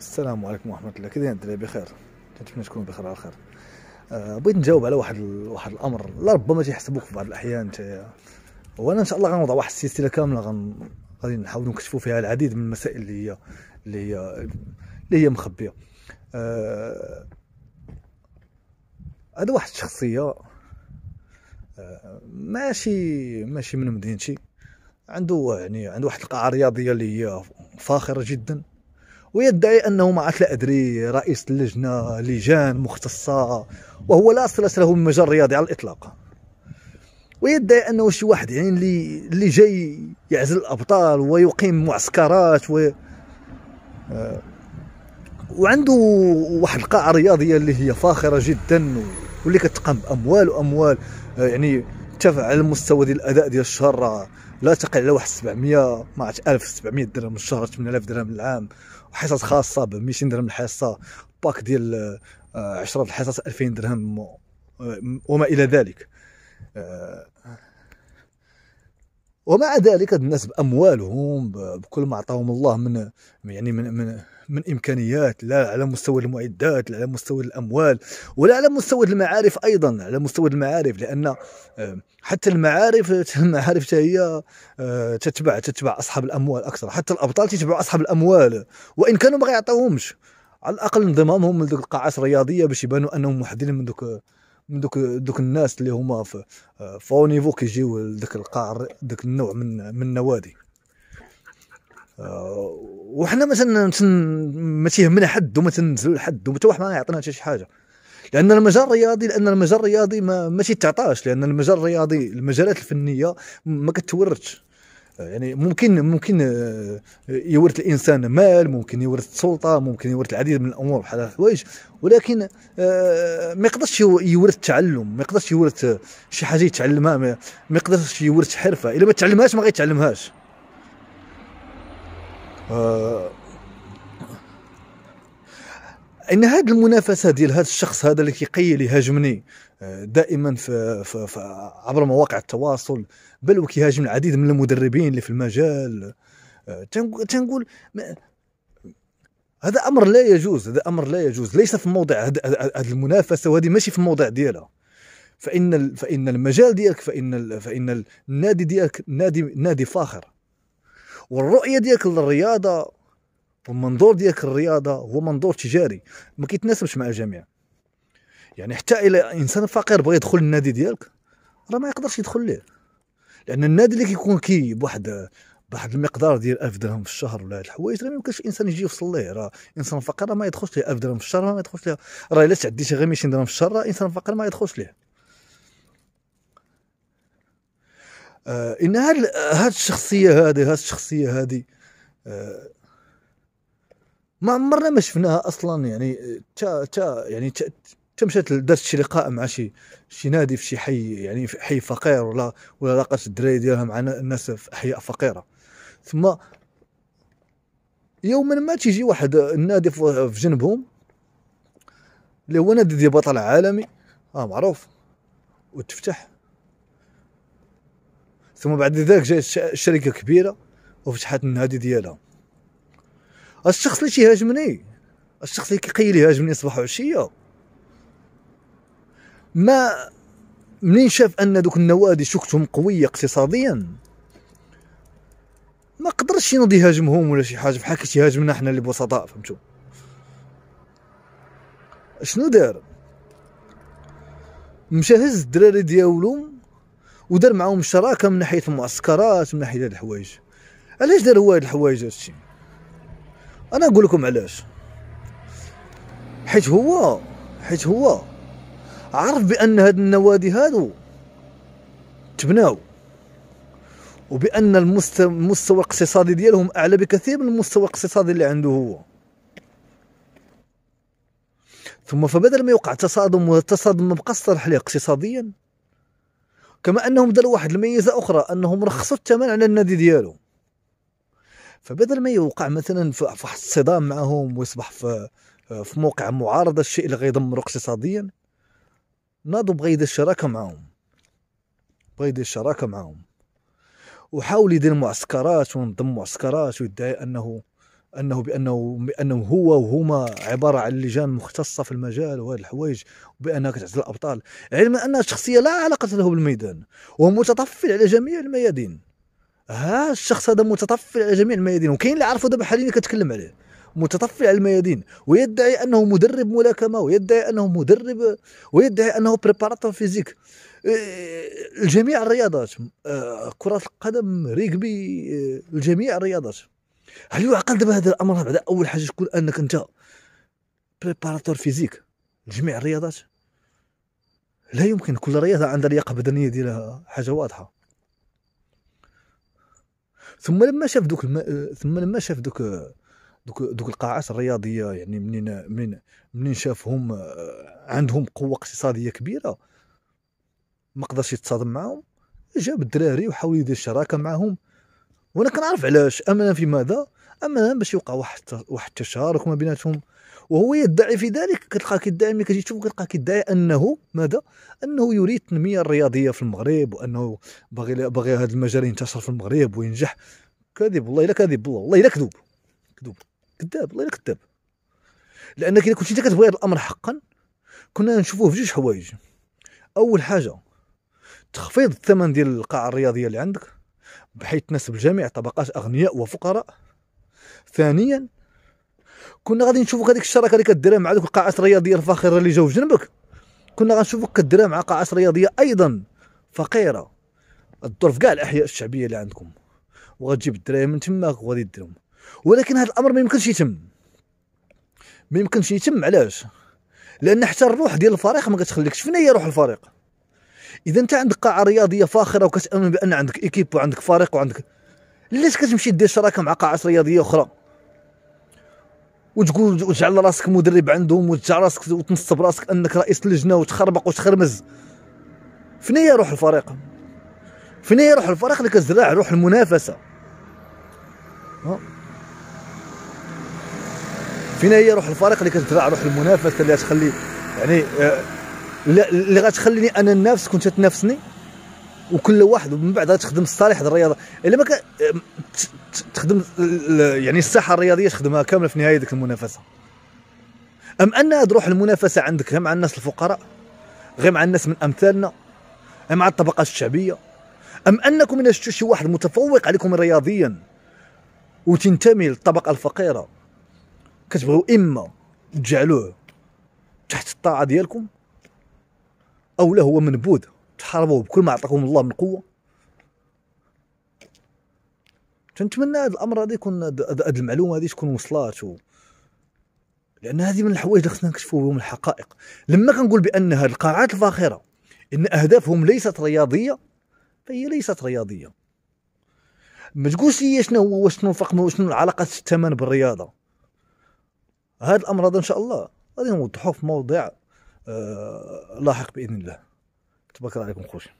السلام عليكم ورحمة الله كي دايرين الدراري بخير كنتمنى تكونوا بخير على خير آه بغيت نجاوب على واحد ال... واحد الامر لا ربما تيحسبوك في بعض الاحيان انت وانا ان شاء الله غنوضع واحد السلسله كامله غن... غادي نحاولوا نكشفوا فيها العديد من المسائل اللي هي اللي هي اللي هي مخبيه آه... هذا واحد الشخصيه آه... ماشي ماشي من مدينتي عنده يعني عنده واحد القاعه رياضيه اللي هي فاخره جدا ويدعي انه ما لا ادري رئيس اللجنه لجان مختصه وهو لا اصل له من مجال رياضي على الاطلاق ويدعي انه شي واحد يعني اللي اللي جاي يعزل الابطال ويقيم معسكرات و آه، وعنده واحد القاعه رياضيه اللي هي فاخره جدا واللي كتقام باموال واموال آه، يعني ترتفع على المستوى ديال الاداء ديال الشهر لا تقل على واحد 700 ما عرفت 1700 درهم الشهر 8000 درهم العام حصص خاصه ب 200 درهم الحصه باك ديال 10 آه، الحصص 2000 درهم آه، وما الى ذلك آه، ومع ذلك الناس باموالهم بكل ما عطاهم الله من يعني من من من امكانيات لا على مستوى المعدات لا على مستوى الاموال ولا على مستوى المعارف ايضا على مستوى المعارف لان آه، حتى المعارف المعارف هي آه، تتبع تتبع اصحاب الاموال اكثر حتى الابطال تتبعوا اصحاب الاموال وان كانوا ما يعطوهمش على الاقل انضمامهم لذوك القاعات الرياضيه باش يبانوا انهم محددين من ذوك من دوك دوك الناس اللي هما في فو نيفو كيجيو لذاك القاع ذاك النوع من من النوادي آه، وحنا مثلا ما تيهمنا حد وما تنزل لحد وما واحد ما يعطينا حتى شي حاجه لان المجال الرياضي لان المجال الرياضي ما ما تيتعطاش لان المجال الرياضي المجالات الفنيه ما كتورثش يعني ممكن ممكن آه، يورث الانسان مال ممكن يورث السلطه ممكن يورث العديد من الامور بحال الحوايج ولكن آه، ما يقدرش يورث تعلم ما يقدرش يورث آه، شي حاجه يتعلمها ما يقدرش يورث حرفه الا ما تعلمهاش ما غيتعلمهاش ان هذه المنافسه ديال هذا الشخص هذا اللي كيقي يهاجمني هاجمني آه، دائما في, في, في عبر مواقع التواصل بل وكيهاجم العديد من المدربين اللي في المجال آه، تنقول هذا امر لا يجوز هذا امر لا يجوز ليس في موضع هذه المنافسه وهذه ماشي في الموضع ديالها فان فان المجال ديالك فان فان النادي ديالك نادي نادي فاخر والرؤيه ديالك للرياضه والمنظور ديالك الرياضه هو منظور تجاري ما كيتناسبش مع الجميع يعني حتى الى انسان فقير بغى يدخل النادي ديالك راه ما يقدرش يدخل ليه لان النادي اللي كيكون كي بواحد بواحد المقدار ديال 1000 درهم في الشهر ولا هاد الحوايج راه ما يمكنش الانسان يجي يوصل ليه راه انسان فقير ما يدخلش ليه 1000 درهم في الشهر ما يدخلش ليه راه الا تعديتي غير 200 درهم في الشهر راه انسان فقير ما يدخلش ليه آه ان هاد هاد الشخصيه هذه هاد الشخصيه هذه آه ما عمرنا ما شفناها اصلا يعني تا تا يعني تا مشات دارت شي لقاء مع شي شي نادي في شي حي يعني في حي فقير ولا ولا لاقات الدراري ديالها مع الناس في احياء فقيره ثم يوما ما تيجي واحد النادي في جنبهم اللي هو نادي ديال بطل عالمي اه معروف وتفتح ثم بعد ذلك جات شركه كبيره وفتحت النادي ديالها الشخص اللي تيهاجمني الشخص اللي كيقيل يهاجمني صباح وعشيه ما منين شاف ان دوك النوادي شكتهم قويه اقتصاديا ما قدرش ينوض يهاجمهم ولا شي حاجه بحال كي تيهاجمنا حنا اللي فهمتو شنو دار مشى هز الدراري ديالو ودار معاهم شراكه من ناحيه المعسكرات من ناحيه هاد الحوايج علاش دار هو هاد الحوايج هادشي انا اقول لكم علاش حيت هو حيت هو عرف بان هاد النوادي هادو تبناو وبان المستوى, المستوى الاقتصادي ديالهم اعلى بكثير من المستوى الاقتصادي اللي عنده هو ثم فبدل ما يوقع تصادم والتصادم ما بقاش صالح ليه اقتصاديا كما انهم داروا واحد الميزه اخرى انهم رخصوا الثمن على النادي ديالو فبدل ما يوقع مثلا في واحد الصدام معهم ويصبح في في موقع معارضه الشيء اللي غيدمرو اقتصاديا ناضو بغا يدير الشراكه معاهم بغا يدير الشراكه معاهم وحاول يدير معسكرات وينظم معسكرات ويدعي انه انه بانه بانه هو وهما عباره عن لجان مختصه في المجال وهذه الحوايج وبانها كتعزل الابطال علما ان شخصيه لا علاقه له بالميدان ومتطفل على جميع الميادين ها الشخص هذا متطفل على جميع الميادين وكاين اللي عرفوا دابا حاليا كتكلم عليه متطفل على الميادين ويدعي انه مدرب ملاكمه ويدعي انه مدرب ويدعي انه بريباراتور آه، فيزيك الجميع الرياضات آه، كرة القدم ريغبي آه، الجميع الرياضات هل يعقل دابا هذا الامر بعد اول حاجه تكون انك انت بريباراتور فيزيك جميع الرياضات لا يمكن كل رياضه عندها لياقه بدنيه ديالها حاجه واضحه ثم لما شاف دوك الم... ثم لما شاف دوك دوك دوك القاعات الرياضيه يعني منين منين منين شافهم عندهم قوه اقتصاديه كبيره ما قدرش يتصادم معاهم جاب الدراري وحاول يدير شراكه معاهم وانا كنعرف علاش امنا في ماذا امنا باش يوقع واحد واحد التشارك ما بيناتهم وهو يدعي في ذلك كتلقاه كيدعي ملي كتجي تشوف كتلقاه كيدعي انه ماذا انه يريد التنميه الرياضيه في المغرب وانه باغي باغي هذا المجال ينتشر في المغرب وينجح كذب والله الا كذب والله والله الا كذوب كذوب كذاب والله الا كذاب لانك اذا كنت انت كتبغي هذا الامر حقا كنا نشوفوه في جوج حوايج اول حاجه تخفيض الثمن ديال القاعه الرياضيه اللي عندك بحيث تناسب الجميع طبقات اغنياء وفقراء ثانيا كنا غادي نشوفوك هذيك الشراكه اللي كديرها مع ذوك القاعات الرياضيه الفاخره اللي جاو جنبك كنا غنشوفوك كديرها مع قاعات رياضيه ايضا فقيره الظروف كاع الاحياء الشعبيه اللي عندكم وغتجيب الدراري من تماك وغادي ديرهم ولكن هذا الامر ما يمكنش يتم ما يمكنش يتم علاش لان حتى الروح ديال الفريق ما كتخليكش فين هي روح الفريق اذا انت عندك قاعه رياضيه فاخره وكتامن بان عندك ايكيب وعندك فريق وعندك ليش كتمشي دير شراكه مع قاعات رياضيه اخرى وتقول وتجعل راسك مدرب عندهم وتجعل راسك وتنصب راسك انك رئيس اللجنه وتخربق وتخرمز فين هي روح الفريق فين هي روح الفريق اللي كتزرع روح المنافسه فين هي روح الفريق اللي كتزرع روح المنافسه اللي غتخلي يعني آه، اللي غتخليني انا النفس كنت تنافسني وكل واحد ومن بعد تخدم الصالح ديال الرياضه الا ما تخدم يعني الساحه الرياضيه تخدمها كامله في نهايه ديك المنافسه ام انها تروح المنافسه عندك غير مع الناس الفقراء غير مع الناس من امثالنا مع الطبقات الشعبيه ام انكم من شفتوا شي واحد متفوق عليكم رياضيا وتنتمي للطبقه الفقيره كتبغيو اما تجعلوه تحت الطاعه ديالكم او لا هو منبوذ تحاربوا بكل ما اعطاكم الله من قوه تنتمنى هذا الامر هذا يكون هذه المعلومه هذه تكون وصلات و... لان هذه من الحوايج اللي خصنا نكشفوا بهم الحقائق لما كنقول بان هذه القاعات الفاخره ان اهدافهم ليست رياضيه فهي ليست رياضيه ما تقولش لي شنو هو شنو الفرق شنو علاقه الثمن بالرياضه هذا الامر هذا ان شاء الله غادي نوضحوه في موضع آه لاحق باذن الله تبارك الله عليكم خوش